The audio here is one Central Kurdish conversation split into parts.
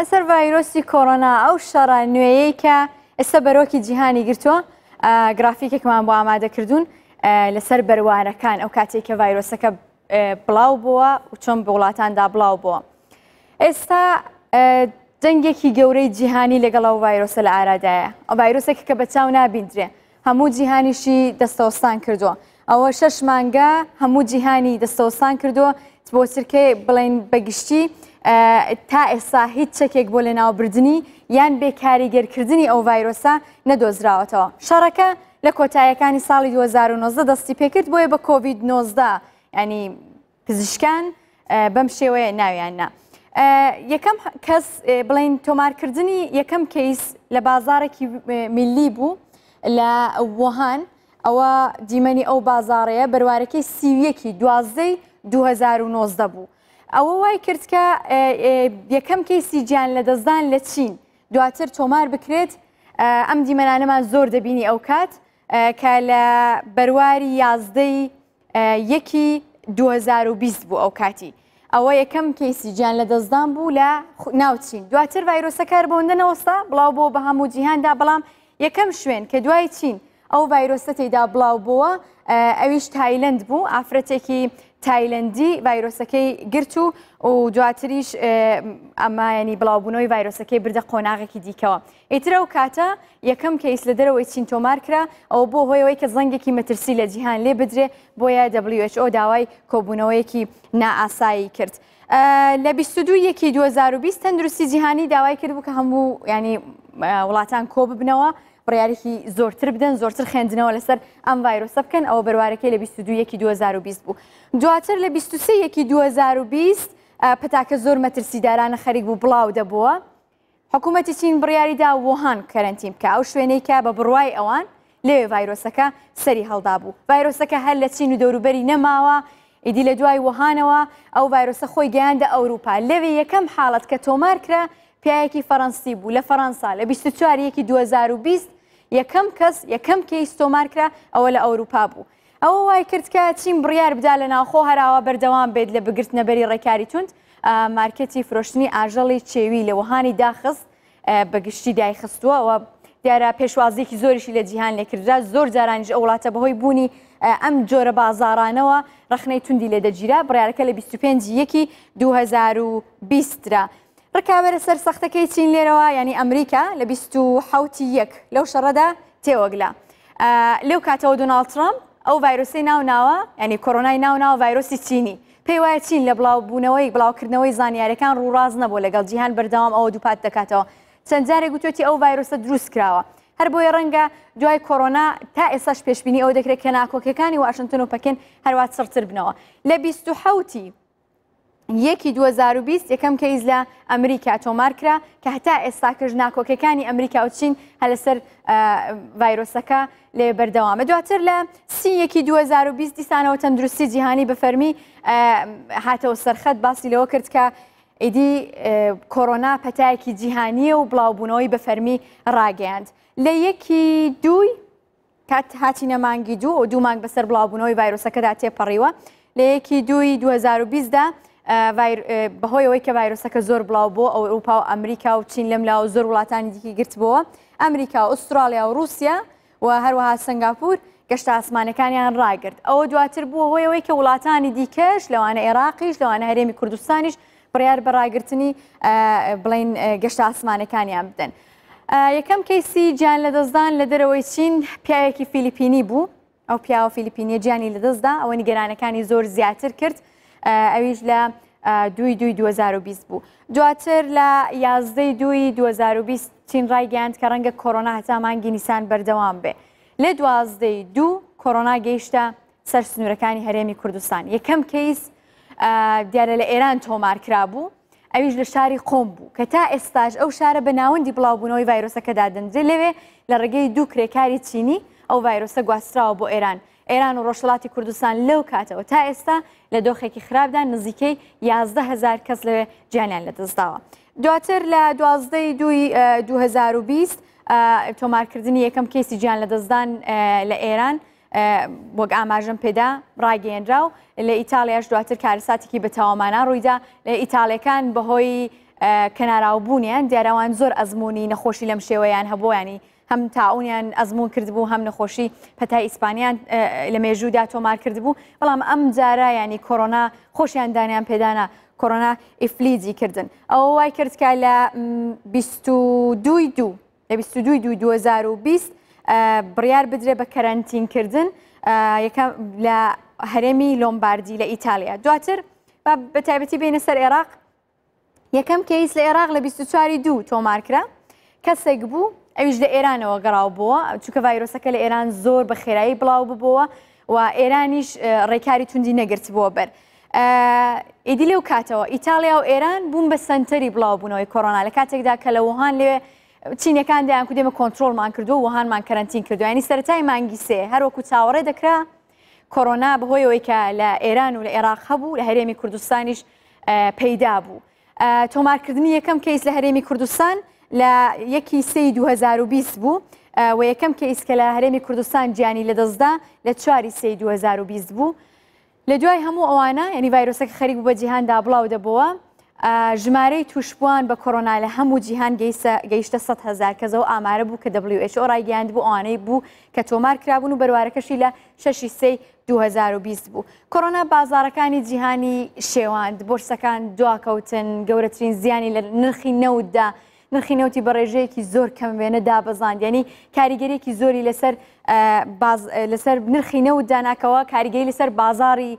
لەسەر ڤایرۆسی کۆڕۆنا ئەو شەڕە نوێیەی کە ئێستا بەرۆکی جیهانی گرتووە گرافیکێکمان بۆ ئامادەکردوون لەسەر بەروارەکان ئەو کاتێک کە ڤایرۆسەکە بڵاو بووە و چۆن بە وڵاتاندا بڵاو بووە. ئێستا جەنگێکی گەورەی جیهانی لەگەڵ ئەو ڤایرۆسە لە ئارادایە ئەو ڤایرۆسێک کە بە چاو نابیندرێ هەموو جیهانیشی دەستەوەستان کردووە. ئەوە شەش مانگە هەموو جیهانی دەستەوەستان کردووە بۆ سرکە بڵین بەگشتی تا ئێستا هیچ چەکێک بۆ لە ناوبردننی یان بێکاریگەرکردنی ئەو ڤایرۆسا نەدۆزراوەتەوە شارەکە لە کۆتاییەکانی ساڵی 2009 دەستی پێکرد بۆیە بە کۆVید 19 ینی پزیشکان بەم شێوەیە ناویاننا. یەکەم کەس بڵین تۆمارکردنی یەکەم کەیس لە بازارێکی میلی بوو لە وهان ئەوە دیمەنی ئەو بازارەیە بەروارەکەی سیویەکی دوازدەی 2009 بوو ئەوە وای کرد کە یەکەم کەیسی گیان لە دەستدان لە چین دواتر تۆمار بکرێت ئەم دیمەنانەمان زۆر دەبینی ئەو کات کە لە بەرواری یازدەی یەکی 2020 بوو ئەو کاتی ئەوە یەکەم کەیسی گیان لە دەستدان بوو لە ناوچین دواتر ڤایرۆسەکار بۆندەنەوەستا بڵاو بۆ بە هەموو جیهاندا بەڵام یەکەم شوێن کە دوای چین ئەو ڤایرۆسە تێدا بڵاو بووە ئەویش تایلند بوو ئافرەتێکی تایلندی ڤایرۆسەکەی گرت و و دواتریش ئەمایانی بڵاوبوونەوەی ڤایرۆسەکەی بردە قۆناغێکی دیکەوە. ئیترە و کاتە یەکەم کەیس لە دەرەوەی چین تۆمار کرا ئەو بۆ هۆیەوەی کە زەنگێکی مەترسی لە جیهان لێ بدرێ بۆیە WHO داوای کۆبوونەوەیەکی نائاسایی کرد. لە 22 یەکی 2020 تەندروستی جیهانی داوای کرد بوو کە هەموو ینی وڵاتان کۆ ببنەوە بڕیارێکی زۆرتر بدەن زۆرتر خوێندنەوە لەسەر ئەم ڤایرۆسە بکەن ئەوە بەروارەکەی لە 22 2020 بوو دواتر لە 23 2020 پتاکە زۆر مەترسیدارانە خەریک بوو بڵاو دەبووە حکوومەتی چین بڕیاریدا وهان کەرەنتیم کە ئەو شوێنەی کە بە بڕوای ئەوان لێوێ ڤایرۆسەکە سەری هەڵدا بوو ڤایرۆسەکە هەر لە چین و دەوروبەری نەماوە ئیدی لە دوای وهانەوە ئەو ڤایرۆسە خۆی گەیاندە ئەوروپا لەوێ یەکەم حاڵەت کە تۆمارکرا پیاەکی فەڕەنسی بوو لە فەەنسا لە 24 2020 یەکەم کەس یەکەم کەیس تۆمارکرا ئەوە لە ئەوروپا بوو. ئەوە وای کردکە چین بڕیار بدا لە ناوخۆ هەراوە بەردەوام بێت لە بگرتنەبەری ڕێکاری تونند مارکەتی فرۆشتنی ئاژەڵی چێوی لە وهانی داخست بەگشتی دای خستووە ئەوە دیارە پێشوازیێکی زۆریشی لە جیهان لێکردرا زۆر جارانج ئەو وڵاتە بەهۆی بوونی ئەم جۆرە بازارانەوە ڕخنەی توندی لێدەگیرا بڕارەکە لە 25 یەکی 2020 را ڕکاوێرە سەر سەختەکەی چین لێرەوە ینی ئەمریکا لە 1970 یەک لەو شەڕەدا تێوەگلا لەو کاتەوە دوناڵترام ئەو ڤایرۆسی ناو ناوە ینی کۆرۆنای ناو ناو ڤایرۆسی چینی پێی وایە چین لە بڵاوبوونەوەی بڵاوکردنەوەی زانیارەکان ڕووڕاز نەبوو لەگەڵ جیهان بەرداوام ئەوە دووپات دەکاتەوە چەند جارێک گوتوێتی ئەو ڤایرۆسە دروست کراوە هەر بۆی ڕەنگە دوای کۆرۆنا تا ئێستاش پێشببینی ئەو دەکرێت کە ناکۆکەکانی واشنگتن و پەکن هەروات سرتر بنەوە لە 1970 یەکی 2020 یەکەم کەیز لە ئەمریکا تۆمارکرا کە هەتا ئێستا کەژ ناکۆکەکانی ئەمریکا و چین هە لەسەر ڤایرۆسەکە لێ بەردەوامە دواتر لە سیەکی 2020 دیسانەوە تەندروستی جیهانی بەفەرمی هاتەوە سەرخەت باسی لەوە کرد کە ئیدی کۆرۆنا پەتایەکی جیهانیە و بڵاوبوونەوەی بەفەرمی ڕاگەاند لە یەکی دوی کات هاتی نەمانگی دوو و دوو مانگ بەسەر بڵاوبوونەوەی ڤایرۆسەکەدا تێپەڕیوە لە یەکی دوی 2020دا بەهۆیەوەی کە ڤایرۆسەکە زۆر بڵاو بۆ ئەو ئەوروپا و ئەمریکا و چین لەم لاو زۆر وڵاتانی دیکی گرتبووە ئەمریکا و ئوسترالیا و رووسیا و هەروەها سنگاپور گەشتە ئاسمانەکانیان ڕاگرت ئەوە دواتر بووە هۆیەوەی کە وڵاتانی دیکەش لەوانە عێراقیش لەوانە هەرێمی کوردستانیش بڕیار بە ڕاگررتنی بڵین گەشتە ئاسمانەکانیان بدەن. یەکەم کەیسی گیان لە دەستدان لە دەرەوەی چین پیاوێکی فیلیپینی بوو ئەو پیاوە فیلیپینیە گیانی لە دەستدا ئەوە نیگەرانەکانی زۆر زیاتر کرد ئەویش لە دوی دوی 2020 بوو دواتر لە یازدەی دوی 2020 چین ڕایگەاند کە ڕەنگە کۆرۆنا هەتامانگی نیسان بەردەوام بێ لێ دوازدەی دوو کۆرۆنا گەیشتە سەر سنوورەکانی هەرێمی کوردستان یەکەم کەیس دیارە لە ئێران تۆمار کرابوو ئەویش لە شاری قۆم بوو کە تا ئێستاش ئەو شارە بە ناوەندی بڵاوبوونەوەی ڤایرۆسەکەدا دەنجێ لەوێ لە ڕێگەی دوو کرێکاری چینی ئەو ڤایرۆسە گواستراوە بۆ ئێران ئێران و ڕۆژڵاتی کوردستان لەو کاتەوە تا ئێستا لە دۆخێکی خراپدا نزیکەی 11هزار کەس لەوێ جیانیان لە دەستداوە. دواتر لە دوازدەی دوی 2020 تۆمارکردنی یەکەم کەسی گیان لە دەستدان لە ئێران بۆک ئاماژم پێدا ڕاگەێنرا و لە ئیتالیاش دواتر کارساتێکی بەتاوامانە ڕوویدا لە ئیتالەکان بەهۆی کەناراوبوونیان دیاراوان زۆر ئەزمموی نەخۆشی لەم شێوەیان هەبوویانی هەم تاونیان ئەزمون کردبوو هەم نەخۆشی پەتای ئیسپانیان لە مێژوودا تۆمار کردبوو بەڵام ئەم جارە ینی کۆرۆنا خۆشیان دانیان پێدانە کۆرۆنا ئیفلیجی کردن ئەوە وای کردکە لە دوی دو لە 22 دو 2020 بڕیار بدرێ بە کەرەنتینکردن لە هەرێمی لۆمباردی لە ئیتالیا دواتر بە تایبەتی بینە سەر عێراق یەکەم کەیس لە عێراق لە 24 دو تۆمارکرا کەسێک بوو ئەویش لە ئێرانەوە گەڕاو بووە چونکە ڤایرۆسەکە لە ئێران زۆر بە خێرایی بڵاو ببەوە و ئێرانیش ڕێکاری توندی نەگرت بووە بەر. ئیدی لێو کاتەوە ئیتالیا و ئێران بووم بە سنتەری بڵاوبوونەوەی کۆرۆنا لە کاتێکدا کە لە وهان لێ چینەکان دایان کو دێمە کۆنتترۆلمان کردو و وهانمان کەرنتین کردو ینی سەرای مانگی سێ هەروەکو چاوەڕێ دەکرا کۆرۆنا بەهۆیەوەی کە لە ئێران و لە عێراق هەبوو لە هەرێمی کوردستانیش پەیدا بوو. تۆمارکردنی یەکەم کەیس لە هەرێمی کوردستان، لە یەکی سی 2020 بوو و یەکەم کەیس کە لە هەرێمی کوردستان گیانی لەدەستدا لە چواری سی 2020 بوو لە دوای هەموو ئەوانە ینی ڤایرۆسەکە خەریک بە جیهاندا بڵاو دەبەوە ژمارەی توشبووان بە کۆرۆنا لە هەموو جیهان گەیشتە 100 هزار کەزە و ئامارە بوو کە WH ڕایگەاند بوو ئەوانەی بوو کە تۆمار کرابوون و بەروارەکەشی لە 6 سی 2020 بوو کۆرۆنا بازارەکانی جیهانی شێواند بۆرسەکان دواکەوتن گەورەترین زیانی لە نرخی نەوددا نرخینەوتی بەڕێژەیەکی زۆر کەم وێنە دابزانندێنی کاریگەرێکی زۆری لەسەر لەسەر نرخینە و داناکەوە کاریگەی لەسەر بازاری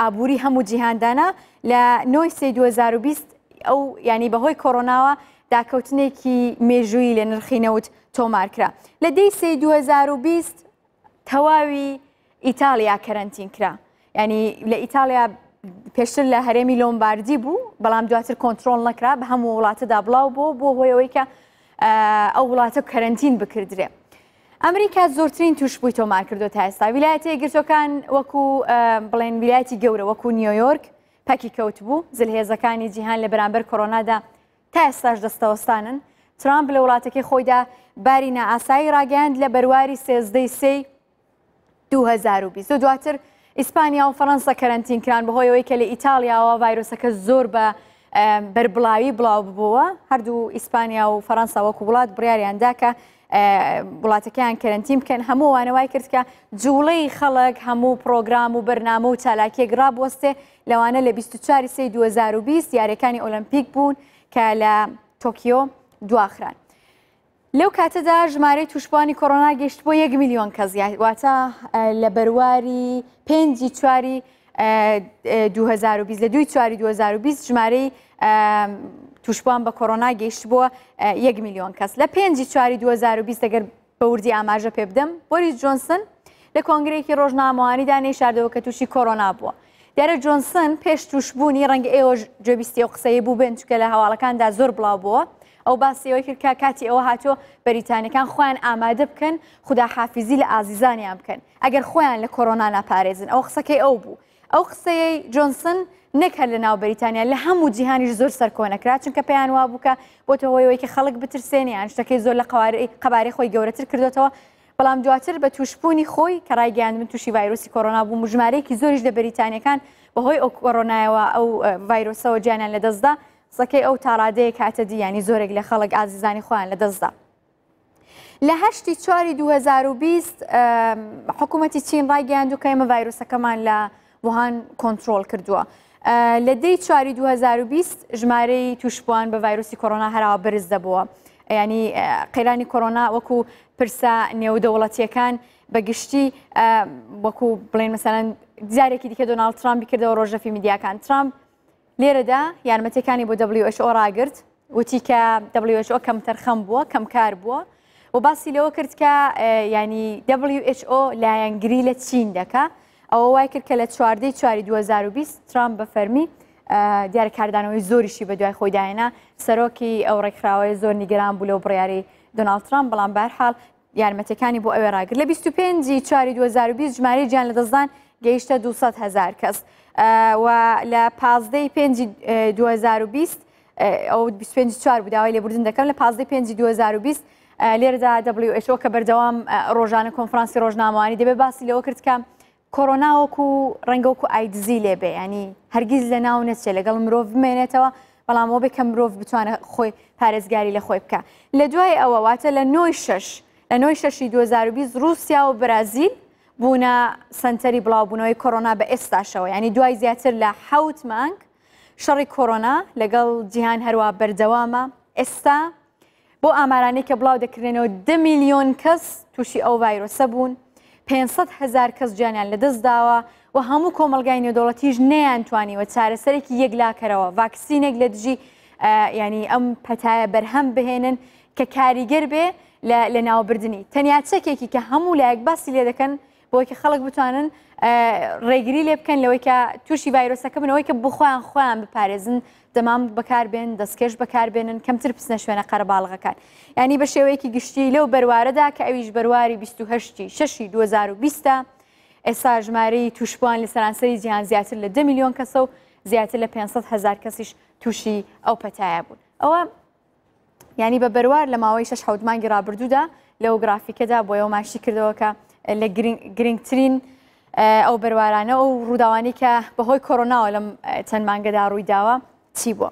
ئابووری هەموو جیهاندانا لە نۆی سی 2020 ئەو ینی بەهۆی کۆڕۆناوە داکەوتنێکی مێژووی لە نرخینەوت تۆمارکرا لە دەی سی 2020 تەواوی ئیتالیا کەرەنتین کرا ینی لە ئیتالیا پێشتر لە هەرێمی لۆمباردی بوو بەڵام دواتر کۆنتترۆل نەکرا بە هەموو وڵاتەدا بڵاو بۆ بۆ هۆیەوەی کە ئەو وڵاتە کەرنتین بکردرێ. ئەمریکا زۆرترین توش بووی تۆمار کردو تا ئێستا ویلایەتی گرتوەکان وەکو بڵێن ویلایەتی گەورە وەکو نیویۆرک پەکی کەوت بوو زلهێزەکانی جیهان لە بەرامبەر کۆرۆنادا تا ئێستاش دەستەوەستانن ترامپ لە وڵاتەکەی خۆیدا باری نائاسایی ڕاگەاند لە بەرواری سێزدەی سی 2020 دواتر ئیسپانیا و فەەنسا کەرنتینکران بەهۆیەوەی کە لە ئیتالیاەوە ڤایرۆسەکە زۆر بە بربڵاوی بڵاو ببووە هەردوو ئیسپانیا و فەەنسا وەکو وڵات بڕاریاندا کە وڵاتەکەیان کەرنتیم بکەن هەموو وانەوای کردکە جوڵەی خەڵک هەموو پرۆگرام و بەرنامە و چالاکیەک ڕابوەستێ لەوانە لە 24 2020 یاریەکانی ئۆلمپیک بوون کە لە تۆکیۆ دواخران. لەو کاتەدا ژمارە تووشبانی کۆرۆنا گەشت بۆ 1 میلیۆن کەس واتە لە بەرواری پێنجی چواری 2020 لە دوی چواری 2020 ژمارەی تووشبان بە کۆرۆنا گەیشت بووە 1 میلیۆن کەس لە پێنجی چواری 2020 دەگەر بە وردی ئاماژە پێ بدەم بۆری جۆنسن لە کۆنگرێکی ڕۆژنامەوانی دانێ شاردەوە کە تووشی کۆرۆنا بووە. دیارە جۆنسن پێش تووشبوونی ڕەنگە ئێوە جێبیستی و قسەی بوو بن چکە لە هەواڵەکاندا زۆر بڵاو بووە. ئەو باسیەوەی کردکە کاتی ئەوە هاتۆ بەریتانەکان خۆیان ئامادە بکەن خداحافیزی لە ئازیزانیان بکەن ئەگەر خۆیان لە کۆرۆنا ناپارێزن ئەو قسەکەی ئەو بوو ئەو قسەیەی جۆنسن نەکە لە ناو بەریتانیا لە هەموو جیهانیش زۆر سەرکۆنەکرا چونکە پێیان وا بووکە بۆتەوەیەوەیکە خەڵک بترسێنیان شتەکەی زۆر لە قەبارەی خۆی گەورەتر کردوێتەوە بەڵام دواتر بە توشببوونی خۆی کەڕایگەیان من تووشی ڤایرۆسی کۆرۆنا بوو مژمارەیەکی زۆریش لە بەریتانەکان بەهۆی ئەو کۆرۆنایەوە ئەو ڤایرۆسەوە جیانیان لەدەستدا قسەکەی ئەو تاڕادەیە کاتە دیانی زۆرێک لە خەڵک ئازیزانی خۆیان لە دەستدا. لە هەشتی چواری 2020 حکوومەتی چین ڕایگەیان دوکەمە ڤایرۆسەکەمان لە وهان کۆنتترۆل کردووە. لە دەی چواری 2020 ژمارەی توشبووان بە ڤایرۆسی کۆرۆنا هەراوە برز دەبەوە. ینی قەیرانی کۆرۆنا وەکو پرسە نێودەوڵەتیەکان بەگشتی وەکو بڵێن مەسەەن دیارێکی دیکە دۆناال ترامبی کردەوە ڕۆژەفی میدیاکان ترامپ لێرەدا یارمەتەکانی بۆ WHO ڕاگررت وتی کە WHO کەم تەرخەم بووە کەم کار بووە و باسی لەوە کرد کە ینی WHO لایەنگری لە چین دەکە ئەوە وای کرد کە لە چواردەی چواری 2020 ترامپ بە فەرمی دیارە کاردانەوەی زۆریشی بە دوای خۆیداەنە سەرۆکی ئەو ڕێکخراوەی زۆر نیگەران بوو لەو بڕیاری دۆناڵترام بەڵام بارحال یارمەتەکانی بۆ ئەوێ ڕاگر لە 25 چواری 2020 ژماری گیان لە دەستدان گەیشتە 200 هزار کەس. و لە پازدەی پێ 2020 ئەو 24 بوداوای لێبوردن دەکەم لە پازدەی پێ 2020 لێرەدا دەبلیشۆ کە بەردەوام ڕۆژانە کۆنفرانسی ڕۆژناوانی دەبێت باسی لەوە کردکە کۆرۆناوەکو ڕەنگەوەکو ئایدزی لێبێ ینی هەرگیز لە ناو نەچێت لەگەڵ مرۆڤ بمێنێتەوە بەڵامەوە بێ کە مرۆڤ بتوانە خۆی پارێزگاری لە خۆی بکە لە دوای ئەوەواتە لە نۆی شش لە نۆی شەشی 2020 رووسیا و برازیل بوونە سنتەری بڵاوبوونەوەی کۆرۆنا بە ئێستاشەوە ینی دوای زیاتر لە حوت مانگ شەڕی کۆرۆنا لەگەڵ جیهان هەروە بەردەوامە ئێستا بۆ ئامارانەی کە بڵاو دەکرێنەوە ده میلیۆن کەس تووشی ئەو ڤایرۆسە بوون 500 هزار کەس جیانیان لەدەست داوە و هەموو کۆمەلگای نێودوڵەتیش نەیانتوانیوە چارەسەرێکی یەکلاکەرەوە ڤاکسینێک لە دژی ینی ئەم پەتایە بەرهەم بهێنن کە کاریگەر بێ لە ناوبردننی تەنیا چەکێکی کە هەموو لایەک باسی لێ دەکەن بۆیکە خەڵک بتوانن ڕێگری لێ بکەن لەوەی کە تووشی ڤایرۆسەکە بنەوەی کە بخۆیان خۆیان بپارێزن دەمام بەکاربێن دەستکەش بەکاربێنن کەمتر بچنە شوێنە قەرباڵغەکان ینی بە شێوەیەکی گشتی لەو بەروارەدا کە ئەویش بەرواری 28 6 2020 ئێستا ژمارەی توشبوان لە سەرانسەری جیهان زیاتر لە 2 میلیۆن کەسە و زیاتر لە 500 هزار کەسیش تووشی ئەو پەتایە بوون ئەوە ینی بە بەروار لە ماوەی شش حوتمان گرابردوودا لەو گرافیکەدا بۆ ئەو ماشی کردەوە کە لە گرنگترین ئەو بەروارانە ئەو ڕووداوانی کە بەهۆی کۆرۆناوە لەم چەند مانگەدا ڕوویداوە چی بووە